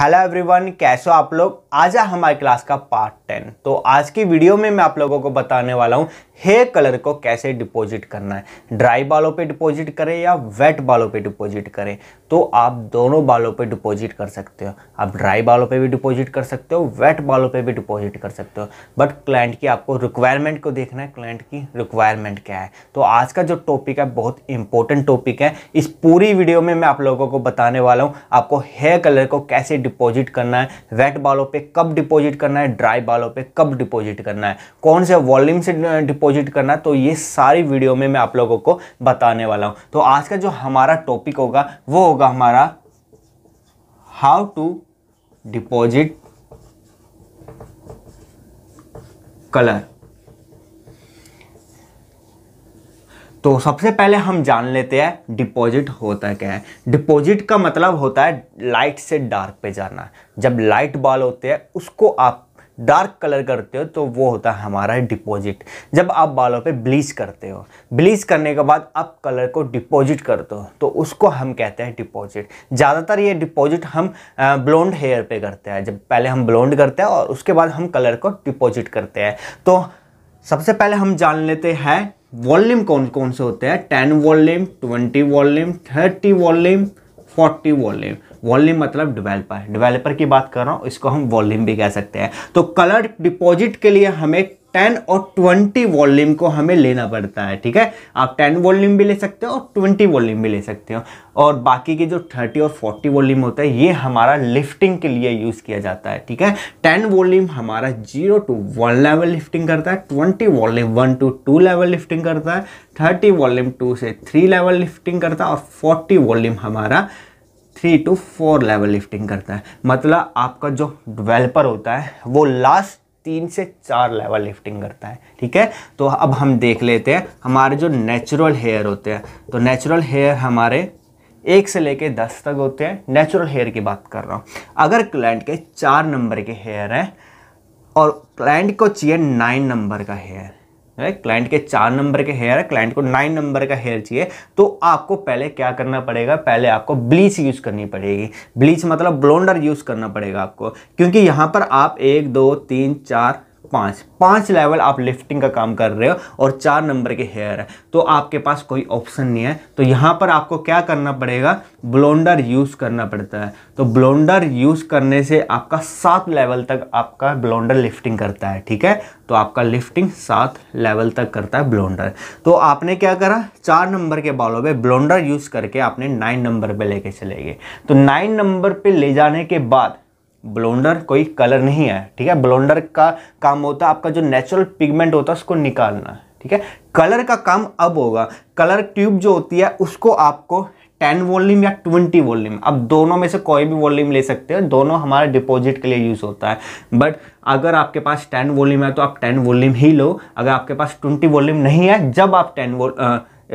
hello everyone कैसे हो आप लोग आज है हमारे क्लास का पार्ट टेन तो आज की वीडियो में मैं आप लोगों को बताने वाला हूँ हेयर कलर को कैसे डिपॉजिट करना है ड्राई बालों पे डिपॉजिट करें या वेट बालों पे डिपॉजिट करें तो आप दोनों बालों पे डिपॉजिट कर सकते हो आप ड्राई बालों पे भी डिपॉजिट कर सकते हो वेट बालों पे भी डिपॉजिट कर सकते हो बट क्लाइंट की आपको रिक्वायरमेंट को देखना है क्लाइंट की रिक्वायरमेंट क्या है तो आज का जो टॉपिक है बहुत इंपॉर्टेंट टॉपिक है इस पूरी वीडियो में मैं आप लोगों को बताने वाला हूँ आपको हेयर कलर को कैसे डिपॉजिट करना है वेट बालों पे कब डिपॉजिट करना है ड्राई बालों पे कब डिपॉजिट करना है कौन से वॉल्यूम से डिपॉजिट करना है तो ये सारी वीडियो में मैं आप लोगों को बताने वाला हूँ तो आज का जो हमारा टॉपिक होगा वो होगा हमारा हाउ टू डिपॉजिट कलर तो सबसे पहले हम जान लेते हैं डिपॉजिट होता क्या है डिपॉजिट का मतलब होता है लाइट से डार्क पे जाना जब लाइट बॉल होते हैं उसको आप डार्क कलर करते हो तो वो होता है हमारा डिपॉजिट जब आप बालों पे ब्लीच करते हो ब्लीच करने के बाद आप कलर को डिपॉजिट करते हो तो उसको हम कहते हैं डिपॉजिट ज़्यादातर ये डिपॉजिट हम ब्लोंड हेयर पे करते हैं जब पहले हम ब्लोंड करते हैं और उसके बाद हम कलर को डिपॉजिट करते हैं तो सबसे पहले हम जान लेते हैं वॉल्यूम कौन कौन से होते हैं ten volume twenty volume thirty volume forty volume volume मतलब डेवलपर डेवलपर की बात कर रहा हूँ इसको हम वॉल्यूम भी कह सकते हैं तो कलर डिपॉजिट के लिए हमें टेन और ट्वेंटी वॉल्यूम को हमें लेना पड़ता है ठीक है आप टेन वॉल्यूम भी ले सकते हो और ट्वेंटी वॉल्यूम भी ले सकते हो और बाकी के जो थर्टी और फोर्टी वॉल्यूम होता है ये हमारा लिफ्टिंग के लिए यूज़ किया जाता है ठीक है टेन वॉल्यूम हमारा zero two one level lifting करता है twenty volume one two two level lifting करता है थर्टी वॉल्यूम टू से थ्री लेवल लिफ्टिंग करता है और फोर्टी वॉल्यूम हमारा three two four level lifting करता है मतलब आपका जो डेवलपर होता है वो लास्ट तीन से चार लेवल लिफ्टिंग करता है ठीक है तो अब हम देख लेते हैं हमारे जो नेचुरल हेयर होते हैं तो नेचुरल हेयर हमारे एक से लेके दस तक होते हैं नेचुरल हेयर की बात कर रहा हूँ अगर क्लाइंट के चार नंबर के हेयर हैं और क्लाइंट को चाहिए नाइन नंबर का हेयर क्लाइंट के चार नंबर के हेयर है क्लाइंट को नाइन नंबर का हेयर चाहिए तो आपको पहले क्या करना पड़ेगा पहले आपको ब्लीच यूज़ करनी पड़ेगी ब्लीच मतलब ब्लोंडर यूज़ करना पड़ेगा आपको क्योंकि यहां पर आप एक दो तीन चार पाँच पांच लेवल आप लिफ्टिंग का काम कर रहे हो और चार नंबर के हेयर है तो आपके पास कोई ऑप्शन नहीं है तो यहां पर आपको क्या करना पड़ेगा ब्लोंडर यूज़ करना पड़ता है तो ब्लोंडर यूज़ करने से आपका सात लेवल तक आपका ब्लोंडर लिफ्टिंग करता है ठीक है तो आपका लिफ्टिंग सात लेवल तक करता है ब्लोंडर तो आपने क्या करा चार नंबर के बालों पर ब्लोंडर यूज़ करके आपने नाइन नंबर पर लेके चले गए तो नाइन नंबर पर ले जाने के बाद ब्लोंडर कोई कलर नहीं है ठीक है ब्लोंडर का काम होता है आपका जो नेचुरल पिगमेंट होता है उसको निकालना ठीक है कलर का काम अब होगा कलर ट्यूब जो होती है उसको आपको 10 वॉल्यूम या 20 वॉल्यूम अब दोनों में से कोई भी वॉल्यूम ले सकते हो दोनों हमारे डिपॉजिट के लिए यूज़ होता है बट अगर आपके पास 10 वॉल्यूम है तो आप 10 वॉल्यूम ही लो अगर आपके पास 20 वॉल्यूम नहीं है जब आप 10 वॉल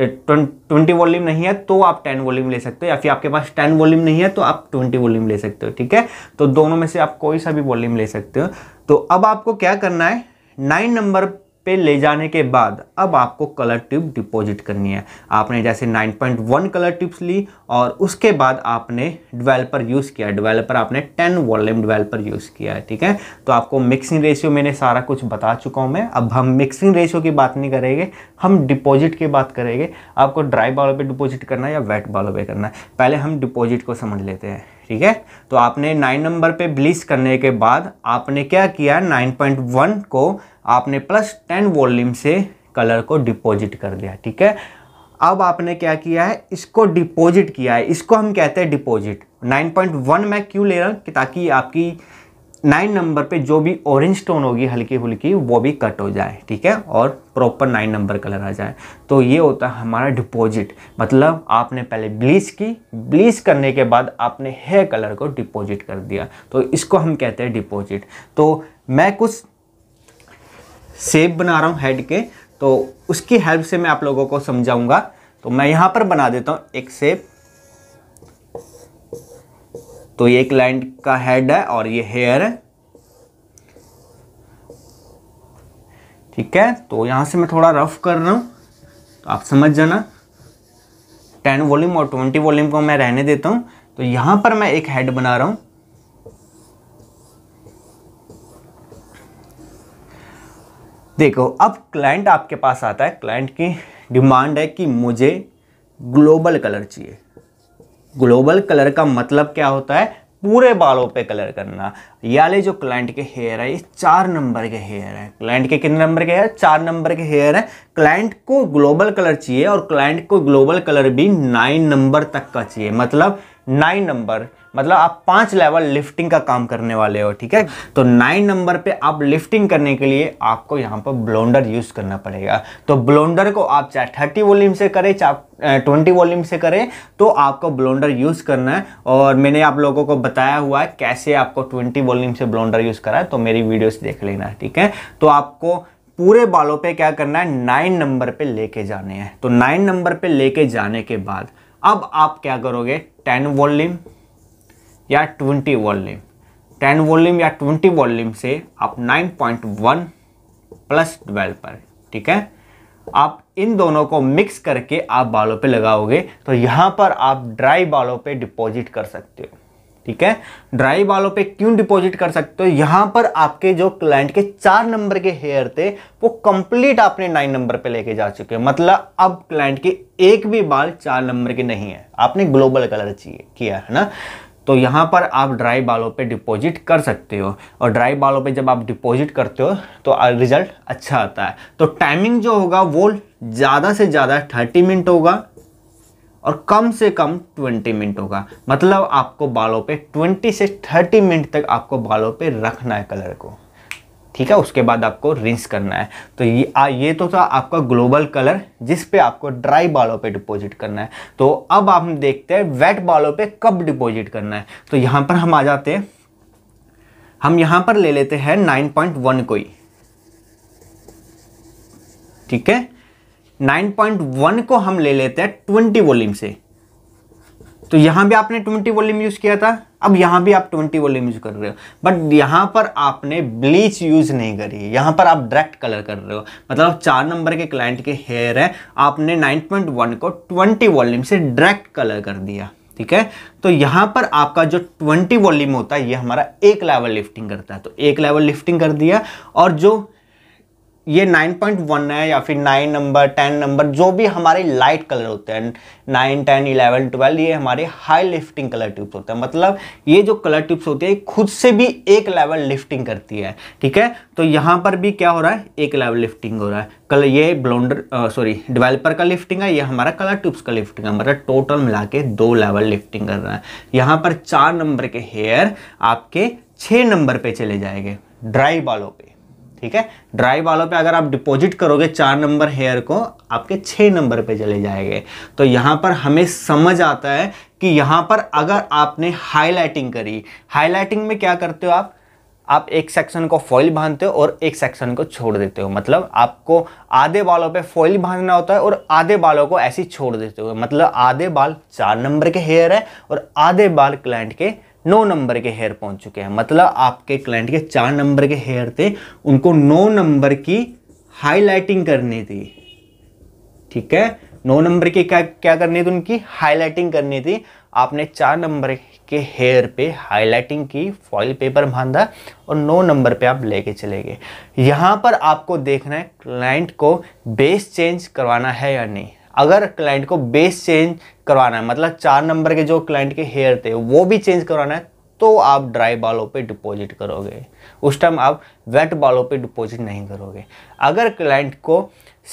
ट्वेंटी वॉल्यूम नहीं है तो आप टेन वॉल्यूम ले सकते हो या फिर आपके पास टेन वॉल्यूम नहीं है तो आप ट्वेंटी वॉल्यूम ले सकते हो ठीक है तो दोनों में से आप कोई सा भी वॉल्यूम ले सकते हो तो अब आपको क्या करना है नाइन नंबर पे ले जाने के बाद अब आपको कलर ट्यूब डिपॉजिट करनी है आपने जैसे 9.1 कलर ट्यूब्स ली और उसके बाद आपने डिवेलपर यूज़ किया डिवेलपर आपने 10 वॉल्यूम डिवेलपर यूज़ किया है ठीक है तो आपको मिक्सिंग रेशियो मैंने सारा कुछ बता चुका हूँ मैं अब हम मिक्सिंग रेशियो की बात नहीं करेंगे हम डिपॉजिट की बात करेंगे आपको ड्राई बॉलो पर डिपॉजिट करना है या वेट बॉलों पर करना है पहले हम डिपॉजिट को समझ लेते हैं ठीक है तो आपने नाइन नंबर पे ब्लीस करने के बाद आपने क्या किया नाइन पॉइंट वन को आपने प्लस टेन वॉल्यूम से कलर को डिपॉजिट कर दिया ठीक है अब आपने क्या किया है इसको डिपॉजिट किया है इसको हम कहते हैं डिपॉजिट 9.1 मैं क्यों ले रहा हूँ ताकि आपकी नाइन नंबर पे जो भी ऑरेंज टोन होगी हल्की हल्की वो भी कट हो जाए ठीक है और प्रॉपर नाइन नंबर कलर आ जाए तो ये होता है हमारा डिपॉजिट मतलब आपने पहले ब्लीच की ब्लीच करने के बाद आपने हेयर कलर को डिपॉजिट कर दिया तो इसको हम कहते हैं डिपॉजिट तो मैं कुछ सेप बना रहा हूँ हेड के तो उसकी हेल्प से मैं आप लोगों को समझाऊँगा तो मैं यहाँ पर बना देता हूँ एक सेप तो ये क्लाइंट का हेड है और ये हेयर है ठीक है तो यहां से मैं थोड़ा रफ कर रहा हूं तो आप समझ जाना टेन वॉल्यूम और ट्वेंटी वॉल्यूम को मैं रहने देता हूं तो यहां पर मैं एक हेड बना रहा हूं देखो अब क्लाइंट आपके पास आता है क्लाइंट की डिमांड है कि मुझे ग्लोबल कलर चाहिए ग्लोबल कलर का मतलब क्या होता है पूरे बालों पे कलर करना याले जो क्लाइंट के हेयर है ये चार नंबर के हेयर है क्लाइंट के कितने नंबर के हेयर चार नंबर के हेयर है क्लाइंट को ग्लोबल कलर चाहिए और क्लाइंट को ग्लोबल कलर भी नाइन नंबर तक का चाहिए मतलब नाइन नंबर मतलब आप पांच लेवल लिफ्टिंग का काम करने वाले हो ठीक है तो नाइन नंबर पे आप लिफ्टिंग करने के लिए आपको यहाँ पर ब्लोंडर यूज़ करना पड़ेगा तो ब्लोंडर को आप चाहे थर्टी वॉल्यूम से करें चाहे ट्वेंटी वॉल्यूम से करें तो आपको ब्लोंडर यूज़ करना है और मैंने आप लोगों को बताया हुआ है कैसे आपको ट्वेंटी वॉल्यूम से ब्लोंडर यूज़ करा है तो मेरी वीडियो देख लेना ठीक है तो आपको पूरे बालों पर क्या करना है नाइन नंबर पर लेके जाने हैं तो नाइन नंबर पर लेके जाने के बाद अब आप क्या करोगे टेन वॉल्यूम या ट्वेंटी वॉल्यूम टेन वॉल्यूम या ट्वेंटी वॉल्यूम से आप nine point one plus twelve पर ठीक है आप इन दोनों को मिक्स करके आप बालों पे लगाओगे तो यहाँ पर आप ड्राई बालों पे डिपॉजिट कर सकते हो ठीक है ड्राई बालों पे क्यों डिपॉजिट कर सकते हो यहां पर आपके जो क्लाइंट के चार नंबर के हेयर थे वो कंप्लीट आपने नाइन नंबर पे लेके जा चुके मतलब अब क्लाइंट के एक भी बाल चार नंबर के नहीं है आपने ग्लोबल कलर चाहिए किया है ना तो यहाँ पर आप ड्राई बालों पे डिपॉजिट कर सकते हो और ड्राई बालों पे जब आप डिपॉजिट करते हो तो रिजल्ट अच्छा आता है तो टाइमिंग जो होगा वो ज़्यादा से ज़्यादा थर्टी मिनट होगा और कम से कम 20 मिनट होगा मतलब आपको बालों पे 20 से 30 मिनट तक आपको बालों पे रखना है कलर को ठीक है उसके बाद आपको रिंस करना है तो ये आ, ये तो था आपका ग्लोबल कलर जिस पे आपको ड्राई बालों पे डिपॉजिट करना है तो अब आप देखते हैं वेट बालों पे कब डिपॉजिट करना है तो यहाँ पर हम आ जाते हैं हम यहाँ पर ले लेते हैं 9.1 कोई ठीक है 9.1 को हम ले लेते हैं 20 वॉल्यूम से तो यहाँ भी आपने 20 वॉल्यूम यूज़ किया था अब यहाँ भी आप 20 वॉल्यूम यूज़ कर रहे हो बट यहाँ पर आपने ब्लीच यूज़ नहीं करी यहाँ पर आप डायरेक्ट कलर कर रहे हो मतलब चार नंबर के क्लाइंट के हेयर है आपने 9.1 को 20 वॉल्यूम से डायरेक्ट कलर कर दिया ठीक है तो यहाँ पर आपका जो 20 वॉल्यूम होता है ये हमारा एक लेवल लिफ्टिंग करता है तो एक लेवल लिफ्टिंग कर दिया और जो ये 9.1 है या फिर 9 नंबर 10 नंबर जो भी हमारे लाइट कलर होते हैं 9, 10, 11, 12 ये हमारे हाई लिफ्टिंग कलर ट्यूब्स होते हैं मतलब ये जो कलर ट्यूब्स होते हैं खुद से भी एक लेवल लिफ्टिंग करती है ठीक है तो यहाँ पर भी क्या हो रहा है एक लेवल लिफ्टिंग हो रहा है कल ये ब्लॉन्डर सॉरी डिवेलपर का लिफ्टिंग है ये हमारा कलर ट्यूब्स का लिफ्टिंग है मतलब टोटल मिला के दो लेवल लिफ्टिंग कर रहा है यहाँ पर चार नंबर के हेयर आपके छः नंबर पर चले जाएंगे ड्राई बालों पर ठीक है ड्राई बालों पे अगर आप डिपॉजिट करोगे चार नंबर हेयर को आपके छः नंबर पे चले जाएंगे तो यहाँ पर हमें समझ आता है कि यहाँ पर अगर आपने हाईलाइटिंग करी हाईलाइटिंग में क्या करते हो आप आप एक सेक्शन को फॉइल बांधते हो और एक सेक्शन को छोड़ देते हो मतलब आपको आधे बालों पे फॉइल बांधना होता है और आधे बालों को ऐसे छोड़ देते हो मतलब आधे बाल चार नंबर के हेयर है और आधे बाल क्लाइंट के नौ नंबर के हेयर पहुंच चुके हैं मतलब आपके क्लाइंट के चार नंबर के हेयर थे उनको नौ नंबर की हाईलाइटिंग करनी थी ठीक है नौ नंबर की क्या क्या करनी थी उनकी हाईलाइटिंग करनी थी आपने चार नंबर के हेयर पे हाईलाइटिंग की फॉइल पेपर बांधा और नौ नंबर पे आप लेके चले गए यहाँ पर आपको देखना है क्लाइंट को बेस चेंज करवाना है या नहीं अगर क्लाइंट को बेस चेंज करवाना है मतलब चार नंबर के जो क्लाइंट के हेयर थे वो भी चेंज करवाना है तो आप ड्राई बालों पे डिपॉजिट करोगे उस टाइम आप वेट बालों पे डिपॉजिट नहीं करोगे अगर क्लाइंट को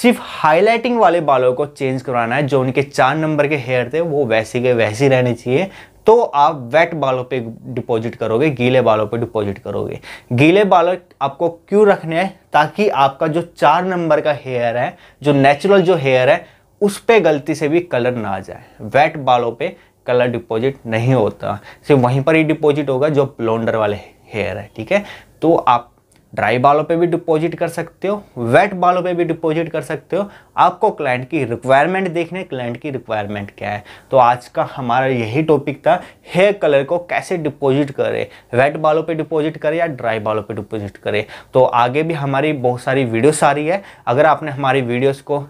सिर्फ हाईलाइटिंग वाले बालों को चेंज करवाना है जो उनके चार नंबर के हेयर थे वो वैसे के वैसे रहने चाहिए तो आप वेट बालों पे डिपॉजिट करोगे गीले बालों पे डिपॉजिट करोगे गीले बालों आपको क्यों रखने हैं ताकि आपका जो चार नंबर का हेयर है जो नेचुरल जो हेयर है उस पर गलती से भी कलर ना आ जाए वेट बालों पे कलर डिपॉजिट नहीं होता सिर्फ वहीं पर ही डिपॉजिट होगा जो ब्लोंडर वाले हेयर है ठीक है तो आप ड्राई बालों पे भी डिपॉजिट कर सकते हो वेट बालों पे भी डिपॉजिट कर सकते हो आपको क्लाइंट की रिक्वायरमेंट देखने क्लाइंट की रिक्वायरमेंट क्या है तो आज का हमारा यही टॉपिक था हेयर कलर को कैसे डिपॉजिट करें वेट बालों पे डिपॉजिट करें या ड्राई बालों पे डिपॉजिट करें तो आगे भी हमारी बहुत सारी वीडियोस आ रही है अगर आपने हमारी वीडियोज़ को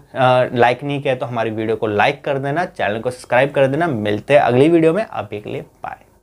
लाइक नहीं किया तो हमारी वीडियो को लाइक कर देना चैनल को सब्सक्राइब कर देना मिलते हैं अगली वीडियो में आप एक लिए बाय